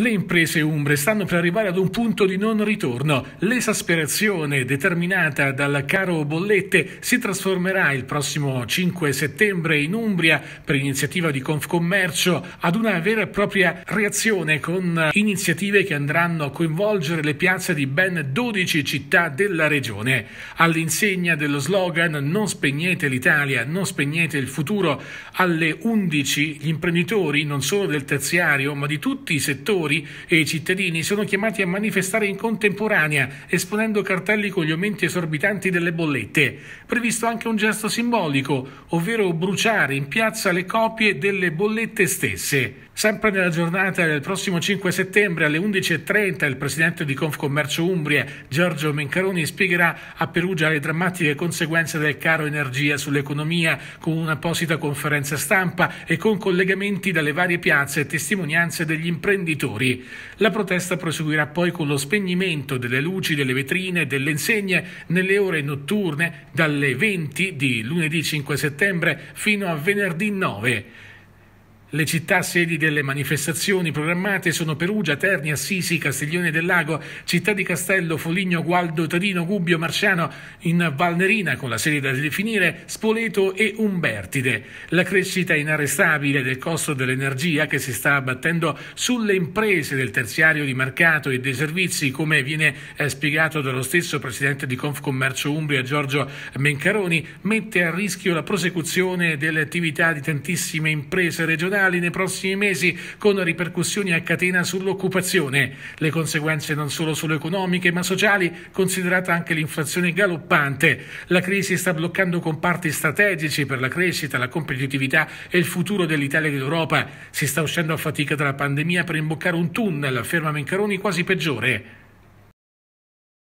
Le imprese umbre stanno per arrivare ad un punto di non ritorno. L'esasperazione determinata dal caro bollette si trasformerà il prossimo 5 settembre in Umbria, per iniziativa di Confcommercio, ad una vera e propria reazione con iniziative che andranno a coinvolgere le piazze di ben 12 città della regione. All'insegna dello slogan Non spegnete l'Italia, non spegnete il futuro, alle 11 gli imprenditori non solo del terziario ma di tutti i settori lavoratori e i cittadini sono chiamati a manifestare in contemporanea, esponendo cartelli con gli aumenti esorbitanti delle bollette. Previsto anche un gesto simbolico, ovvero bruciare in piazza le copie delle bollette stesse. Sempre nella giornata del prossimo 5 settembre alle 11.30 il presidente di Confcommercio Umbria, Giorgio Mencaroni, spiegherà a Perugia le drammatiche conseguenze del caro energia sull'economia con un'apposita conferenza stampa e con collegamenti dalle varie piazze e testimonianze degli imprenditori lavori. La protesta proseguirà poi con lo spegnimento delle luci, delle vetrine e delle insegne nelle ore notturne dalle 20 di lunedì 5 settembre fino a venerdì 9. Le città sedi delle manifestazioni programmate sono Perugia, Terni, Assisi, Castiglione del Lago, Città di Castello, Foligno, Gualdo, Torino, Gubbio, Marciano, in Valnerina con la sede da definire, Spoleto e Umbertide. La crescita inarrestabile del costo dell'energia che si sta abbattendo sulle imprese del terziario di mercato e dei servizi, come viene eh, spiegato dallo stesso presidente di Confcommercio Umbria Giorgio Mencaroni, mette a rischio la prosecuzione delle attività di tantissime imprese regionali generali nei prossimi mesi, con ripercussioni a catena sull'occupazione. Le conseguenze non solo solo economiche ma sociali, considerata anche l'inflazione galoppante. La crisi sta bloccando comparti strategici per la crescita, la competitività e il futuro dell'Italia e dell'Europa. Si sta uscendo a fatica dalla pandemia per imboccare un tunnel, afferma Mencaroni, quasi peggiore.